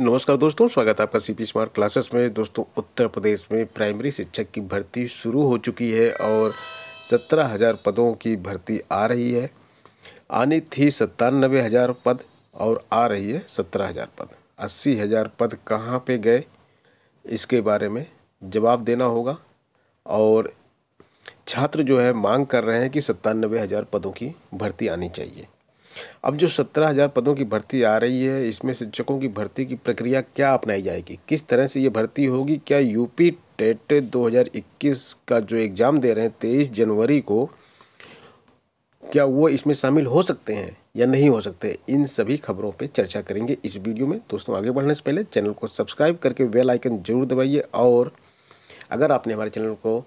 नमस्कार दोस्तों स्वागत है आपका सी पी स्मार्ट क्लासेस में दोस्तों उत्तर प्रदेश में प्राइमरी शिक्षक की भर्ती शुरू हो चुकी है और सत्रह हज़ार पदों की भर्ती आ रही है आनी थी सत्तानबे हज़ार पद और आ रही है सत्रह हज़ार पद अस्सी हज़ार पद कहाँ पे गए इसके बारे में जवाब देना होगा और छात्र जो है मांग कर रहे हैं कि सत्तानबे हज़ार पदों की भर्ती आनी चाहिए अब जो सत्रह हज़ार पदों की भर्ती आ रही है इसमें शिक्षकों की भर्ती की प्रक्रिया क्या अपनाई जाएगी किस तरह से ये भर्ती होगी क्या यूपी टेट 2021 का जो एग्ज़ाम दे रहे हैं तेईस जनवरी को क्या वो इसमें शामिल हो सकते हैं या नहीं हो सकते इन सभी खबरों पे चर्चा करेंगे इस वीडियो में दोस्तों आगे बढ़ने से पहले चैनल को सब्सक्राइब करके बेल आइकन जरूर दबाइए और अगर आपने हमारे चैनल को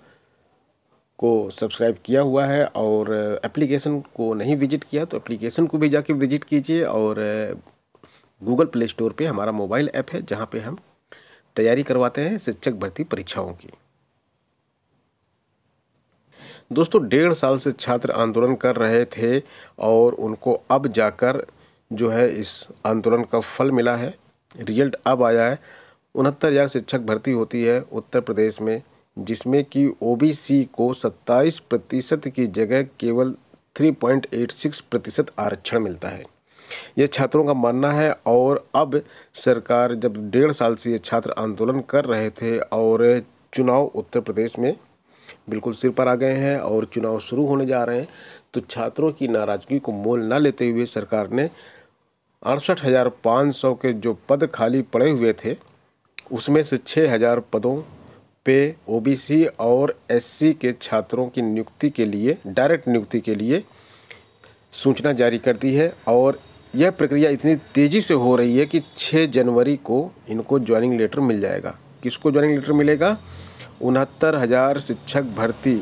को सब्सक्राइब किया हुआ है और एप्लीकेशन uh, को नहीं विजिट किया तो एप्लीकेशन को भी जाके विजिट कीजिए और गूगल प्ले स्टोर पे हमारा मोबाइल ऐप है जहाँ पे हम तैयारी करवाते हैं शिक्षक भर्ती परीक्षाओं की दोस्तों डेढ़ साल से छात्र आंदोलन कर रहे थे और उनको अब जाकर जो है इस आंदोलन का फल मिला है रिजल्ट अब आया है उनहत्तर हज़ार शिक्षक भर्ती होती है उत्तर प्रदेश में जिसमें कि ओबीसी को 27 प्रतिशत की जगह केवल 3.86 प्रतिशत आरक्षण मिलता है ये छात्रों का मानना है और अब सरकार जब डेढ़ साल से ये छात्र आंदोलन कर रहे थे और चुनाव उत्तर प्रदेश में बिल्कुल सिर पर आ गए हैं और चुनाव शुरू होने जा रहे हैं तो छात्रों की नाराज़गी को मोल ना लेते हुए सरकार ने अड़सठ हज़ार पाँच सौ के जो पद खाली पड़े हुए थे उसमें से छः हज़ार पदों पे ओबीसी और एससी के छात्रों की नियुक्ति के लिए डायरेक्ट नियुक्ति के लिए सूचना जारी कर दी है और यह प्रक्रिया इतनी तेज़ी से हो रही है कि 6 जनवरी को इनको ज्वाइनिंग लेटर मिल जाएगा किसको ज्वाइनिंग लेटर मिलेगा उनहत्तर हज़ार शिक्षक भर्ती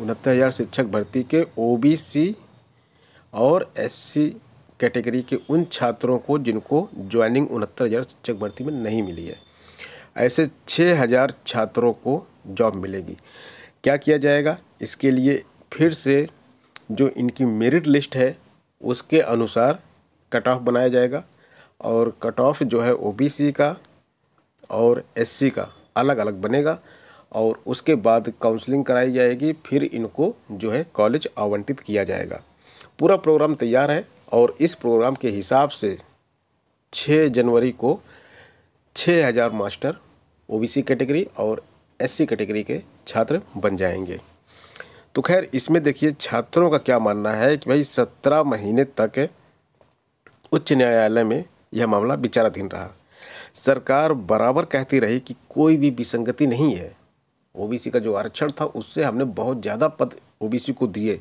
उनहत्तर हज़ार शिक्षक भर्ती के ओबीसी और एससी कैटेगरी के उन छात्रों को जिनको ज्वाइनिंग उनहत्तर हज़ार शिक्षक भर्ती में नहीं मिली है ऐसे छः हज़ार छात्रों को जॉब मिलेगी क्या किया जाएगा इसके लिए फिर से जो इनकी मेरिट लिस्ट है उसके अनुसार कट ऑफ बनाया जाएगा और कट ऑफ जो है ओबीसी का और एससी का अलग अलग बनेगा और उसके बाद काउंसलिंग कराई जाएगी फिर इनको जो है कॉलेज आवंटित किया जाएगा पूरा प्रोग्राम तैयार है और इस प्रोग्राम के हिसाब से 6 जनवरी को छः हज़ार मास्टर ओबीसी कैटेगरी और एससी कैटेगरी के छात्र बन जाएंगे तो खैर इसमें देखिए छात्रों का क्या मानना है कि भाई सत्रह महीने तक उच्च न्यायालय में यह मामला विचाराधीन रहा सरकार बराबर कहती रही कि कोई भी विसंगति नहीं है ओबीसी का जो आरक्षण था उससे हमने बहुत ज़्यादा पद ओबीसी को दिए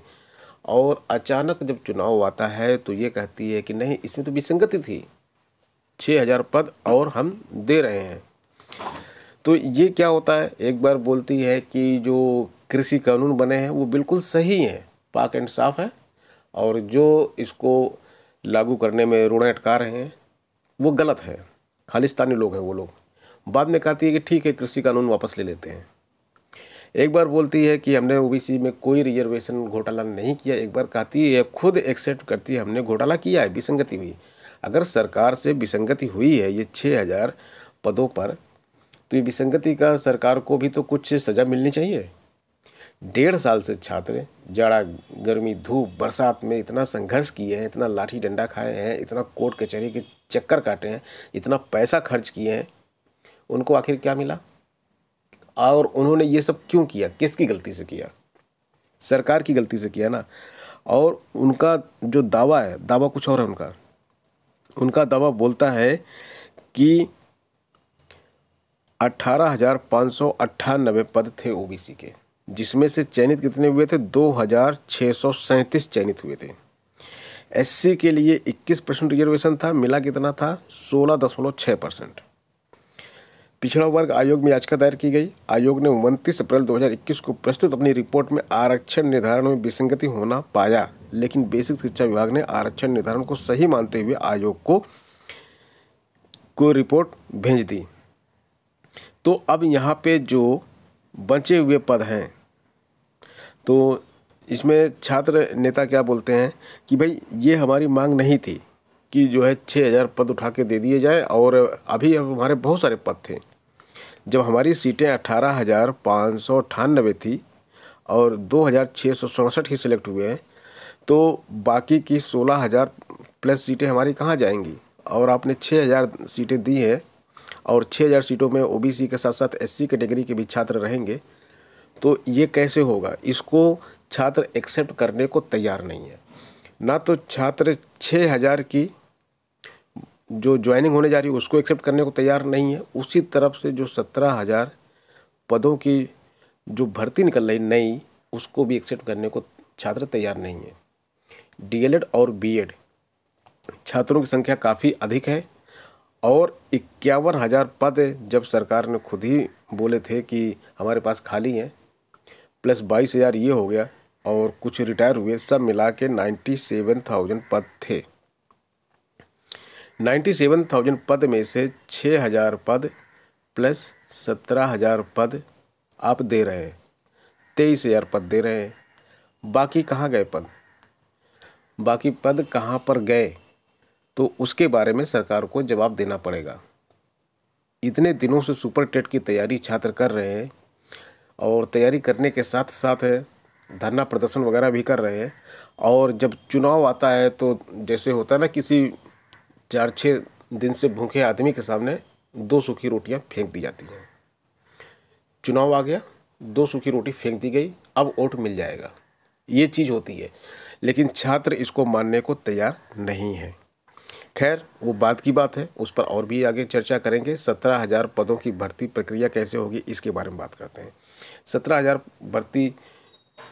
और अचानक जब चुनाव आता है तो ये कहती है कि नहीं इसमें तो विसंगति थी छः हज़ार पद और हम दे रहे हैं तो ये क्या होता है एक बार बोलती है कि जो कृषि कानून बने हैं वो बिल्कुल सही हैं पाक एंड साफ हैं और जो इसको लागू करने में रोड़ें अटका रहे हैं वो गलत है खालिस्तानी लोग हैं वो लोग बाद में कहती है कि ठीक है कृषि कानून वापस ले लेते हैं एक बार बोलती है कि हमने ओबीसी में कोई रिजर्वेशन घोटाला नहीं किया एक बार कहती है खुद एक्सेप्ट करती है हमने घोटाला किया है विसंगति हुई अगर सरकार से विसंगति हुई है ये छः हज़ार पदों पर तो ये विसंगति का सरकार को भी तो कुछ सज़ा मिलनी चाहिए डेढ़ साल से छात्र जाड़ा गर्मी धूप बरसात में इतना संघर्ष किए हैं इतना लाठी डंडा खाए हैं इतना कोर्ट कचहरी के, के चक्कर काटे हैं इतना पैसा खर्च किए हैं उनको आखिर क्या मिला और उन्होंने ये सब क्यों किया किसकी गलती से किया सरकार की गलती से किया ना और उनका जो दावा है दावा कुछ और है उनका उनका दावा बोलता है कि अट्ठारह हज़ार पाँच सौ अट्ठानबे पद थे ओबीसी के जिसमें से चयनित कितने हुए थे दो हज़ार छः सौ सैंतीस चयनित हुए थे एससी के लिए इक्कीस परसेंट रिजर्वेशन था मिला कितना था सोलह दशमलव छः परसेंट पिछड़ा वर्ग आयोग में याचिका दायर की गई आयोग ने उनतीस अप्रैल 2021 को प्रस्तुत अपनी रिपोर्ट में आरक्षण निर्धारण में विसंगति होना पाया लेकिन बेसिक शिक्षा विभाग ने आरक्षण निर्धारण को सही मानते हुए आयोग को को रिपोर्ट भेज दी तो अब यहाँ पे जो बचे हुए पद हैं तो इसमें छात्र नेता क्या बोलते हैं कि भाई ये हमारी मांग नहीं थी कि जो है छः हज़ार पद उठा के दे दिए जाए और अभी अब हमारे बहुत सारे पद थे जब हमारी सीटें अठारह हज़ार पाँच सौ अट्ठानबे थी और दो हज़ार छः सौ सड़सठ ही सिलेक्ट हुए हैं तो बाकी की सोलह हज़ार प्लस सीटें हमारी कहाँ जाएंगी और आपने छः हज़ार सीटें दी हैं और छः हज़ार सीटों में ओबीसी के साथ साथ एससी कैटेगरी के भी छात्र रहेंगे तो ये कैसे होगा इसको छात्र एक्सेप्ट करने को तैयार नहीं है ना तो छात्र छः हज़ार की जो ज्वाइनिंग होने जा रही है उसको एक्सेप्ट करने को तैयार नहीं है उसी तरफ से जो सत्रह हज़ार पदों की जो भर्ती निकल रही नई उसको भी एक्सेप्ट करने को छात्र तैयार नहीं है डीएलएड और बीएड छात्रों की संख्या काफ़ी अधिक है और इक्यावन हज़ार पद जब सरकार ने खुद ही बोले थे कि हमारे पास खाली हैं प्लस बाईस हज़ार ये हो गया और कुछ रिटायर हुए सब मिला के नाइन्टी सेवन थाउजेंड पद थे नाइन्टी सेवन थाउजेंड पद में से छः हज़ार पद प्लस सत्रह हज़ार पद आप दे रहे हैं तेईस हज़ार पद दे रहे हैं बाकी कहाँ गए पद बाकी पद कहाँ पर गए तो उसके बारे में सरकार को जवाब देना पड़ेगा इतने दिनों से सुपर टेट की तैयारी छात्र कर रहे हैं और तैयारी करने के साथ साथ धरना प्रदर्शन वगैरह भी कर रहे हैं और जब चुनाव आता है तो जैसे होता है ना किसी चार छः दिन से भूखे आदमी के सामने दो सूखी रोटियां फेंक दी जाती हैं चुनाव आ गया दो सूखी रोटी फेंक दी गई अब वोट मिल जाएगा ये चीज़ होती है लेकिन छात्र इसको मानने को तैयार नहीं है खैर वो बात की बात है उस पर और भी आगे चर्चा करेंगे सत्रह हज़ार पदों की भर्ती प्रक्रिया कैसे होगी इसके बारे में बात करते हैं सत्रह हज़ार भर्ती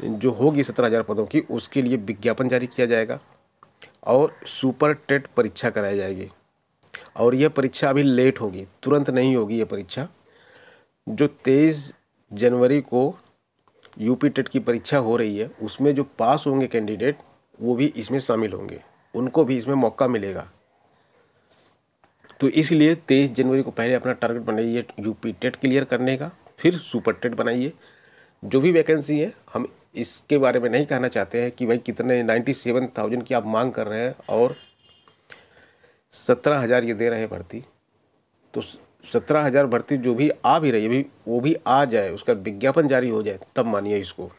जो होगी सत्रह हज़ार पदों की उसके लिए विज्ञापन जारी किया जाएगा और सुपर टेट परीक्षा कराई जाएगी और यह परीक्षा अभी लेट होगी तुरंत नहीं होगी यह परीक्षा जो तेईस जनवरी को यूपी टेट की परीक्षा हो रही है उसमें जो पास होंगे कैंडिडेट वो भी इसमें शामिल होंगे उनको भी इसमें मौका मिलेगा तो इसलिए तेईस जनवरी को पहले अपना टारगेट बनाइए यूपी टेट क्लियर करने का फिर सुपर टेट बनाइए जो भी वैकेंसी है हम इसके बारे में नहीं कहना चाहते हैं कि भाई कितने नाइन्टी सेवन थाउजेंड की आप मांग कर रहे हैं और सत्रह हज़ार ये दे रहे हैं भर्ती तो सत्रह हज़ार भर्ती जो भी आ भी रही है अभी वो भी आ जाए उसका विज्ञापन जारी हो जाए तब मानिए इसको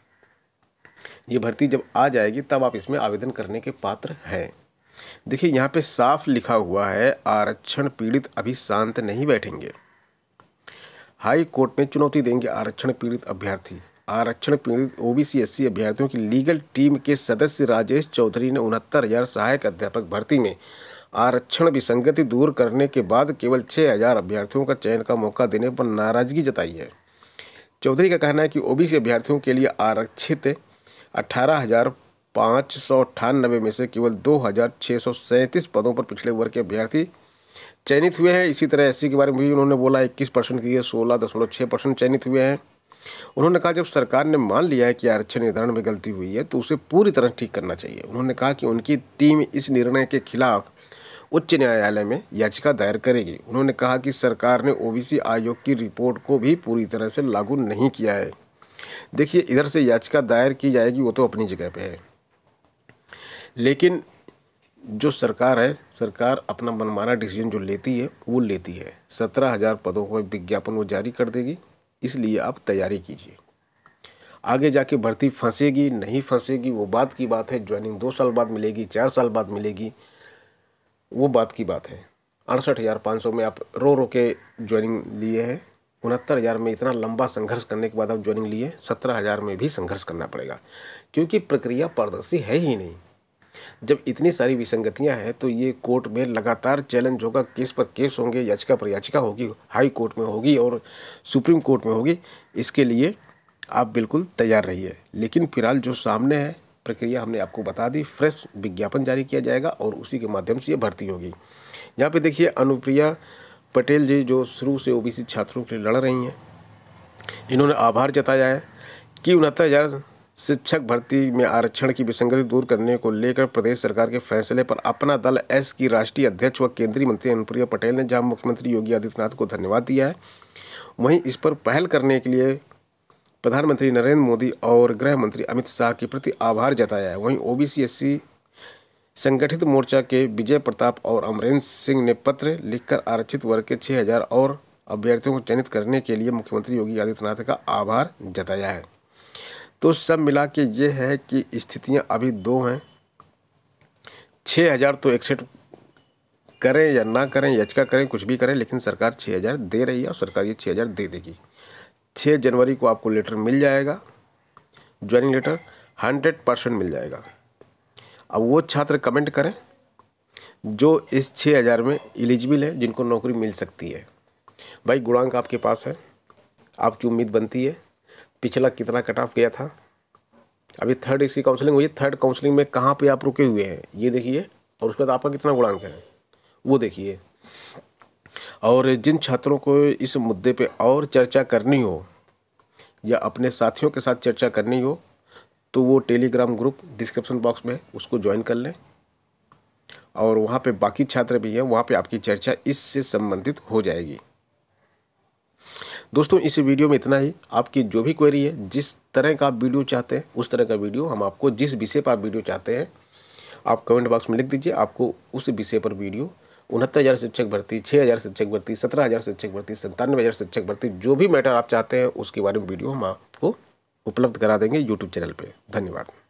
ये भर्ती जब आ जाएगी तब आप इसमें आवेदन करने के पात्र हैं देखिए यहाँ पे साफ लिखा हुआ है आरक्षण पीड़ित अभी शांत नहीं बैठेंगे हाई कोर्ट में चुनौती देंगे आरक्षण पीड़ित अभ्यर्थी आरक्षण पीड़ित ओ बी अभ्यर्थियों की लीगल टीम के सदस्य राजेश चौधरी ने उनहत्तर सहायक अध्यापक भर्ती में आरक्षण विसंगति दूर करने के बाद केवल छः हजार अभ्यर्थियों का चयन का मौका देने पर नाराजगी जताई है चौधरी का कहना है कि ओबीसी अभ्यर्थियों के लिए आरक्षित अठारह हजार पाँच सौ अट्ठानबे में से केवल दो हज़ार छः सौ सैंतीस पदों पर पिछले वर्ग के अभ्यर्थी चयनित हुए हैं इसी तरह एस के बारे में भी उन्होंने बोला इक्कीस परसेंट के लिए सोलह दशमलव छः परसेंट चयनित हुए हैं उन्होंने कहा जब सरकार ने मान लिया है कि आरक्षण निर्धारण में गलती हुई है तो उसे पूरी तरह ठीक करना चाहिए उन्होंने कहा कि उनकी टीम इस निर्णय के खिलाफ उच्च न्यायालय में याचिका दायर करेगी उन्होंने कहा कि सरकार ने ओबीसी आयोग की रिपोर्ट को भी पूरी तरह से लागू नहीं किया है देखिए इधर से याचिका दायर की जाएगी वो तो अपनी जगह पे है लेकिन जो सरकार है सरकार अपना मनमाना डिसीजन जो लेती है वो लेती है सत्रह हज़ार पदों का विज्ञापन वो जारी कर देगी इसलिए आप तैयारी कीजिए आगे जाके भर्ती फंसेगी नहीं फंसेगी वो बात की बात है ज्वाइनिंग दो साल बाद मिलेगी चार साल बाद मिलेगी वो बात की बात है अड़सठ हज़ार पाँच सौ में आप रो रो के ज्वाइनिंग लिए हैं उनहत्तर हज़ार में इतना लंबा संघर्ष करने के बाद आप ज्वाइनिंग लिए सत्रह हज़ार में भी संघर्ष करना पड़ेगा क्योंकि प्रक्रिया पारदर्शी है ही नहीं जब इतनी सारी विसंगतियां हैं तो ये कोर्ट में लगातार चैलेंज होगा केस पर केस होंगे याचिका पर याचिका होगी हाई कोर्ट में होगी और सुप्रीम कोर्ट में होगी इसके लिए आप बिल्कुल तैयार रहिए लेकिन फिलहाल जो सामने है प्रक्रिया हमने आपको बता दी फ्रेश विज्ञापन जारी किया जाएगा और उसी के माध्यम से ये भर्ती होगी यहाँ पे देखिए अनुप्रिया पटेल जी जो शुरू से ओबीसी छात्रों के लिए लड़ रही हैं इन्होंने आभार जताया है कि उनहत्तर हज़ार शिक्षक भर्ती में आरक्षण की विसंगति दूर करने को लेकर प्रदेश सरकार के फैसले पर अपना दल एस की राष्ट्रीय अध्यक्ष व केंद्रीय मंत्री अनुप्रिया पटेल ने जहाँ मुख्यमंत्री योगी आदित्यनाथ को धन्यवाद दिया है वहीं इस पर पहल करने के लिए प्रधानमंत्री नरेंद्र मोदी और गृह मंत्री अमित शाह के प्रति आभार जताया है वहीं ओबीसी एससी संगठित मोर्चा के विजय प्रताप और अमरेंद्र सिंह ने पत्र लिखकर आरक्षित वर्ग के छः हज़ार और अभ्यर्थियों को चयनित करने के लिए मुख्यमंत्री योगी आदित्यनाथ का आभार जताया है तो सब मिला के ये है कि स्थितियाँ अभी दो हैं छः हज़ार तो एक्सेप्ट करें या ना करें याचिका करें कुछ भी करें लेकिन सरकार छः हज़ार दे रही है और सरकार ये छः हज़ार दे देगी छः जनवरी को आपको लेटर मिल जाएगा ज्वाइनिंग लेटर हंड्रेड परसेंट मिल जाएगा अब वो छात्र कमेंट करें जो इस छः हज़ार में एलिजिबल है जिनको नौकरी मिल सकती है भाई गुणांक आपके पास है आपकी उम्मीद बनती है पिछला कितना कट ऑफ गया था अभी थर्ड इसकी काउंसलिंग हुई थर्ड काउंसलिंग में कहाँ पे आप रुके हुए हैं ये देखिए और उसके बाद आपका कितना गुणांक है वो देखिए और जिन छात्रों को इस मुद्दे पे और चर्चा करनी हो या अपने साथियों के साथ चर्चा करनी हो तो वो टेलीग्राम ग्रुप डिस्क्रिप्शन बॉक्स में उसको ज्वाइन कर लें और वहाँ पे बाकी छात्र भी हैं वहाँ पे आपकी चर्चा इससे संबंधित हो जाएगी दोस्तों इस वीडियो में इतना ही आपकी जो भी क्वेरी है जिस तरह का आप वीडियो चाहते हैं उस तरह का वीडियो हम आपको जिस विषय पर आप वीडियो चाहते हैं आप कमेंट बॉक्स में लिख दीजिए आपको उस विषय पर वीडियो उनहत्तर हज़ार शिक्षक भर्ती छः हज़ार शिक्षक भर्ती सत्रह हज़ार शिक्षक भर्ती संतानवे हज़ार शिक्षक भर्ती जो भी मैटर आप चाहते हैं उसके बारे में वीडियो हम आपको उपलब्ध करा देंगे यूट्यूब चैनल पर धन्यवाद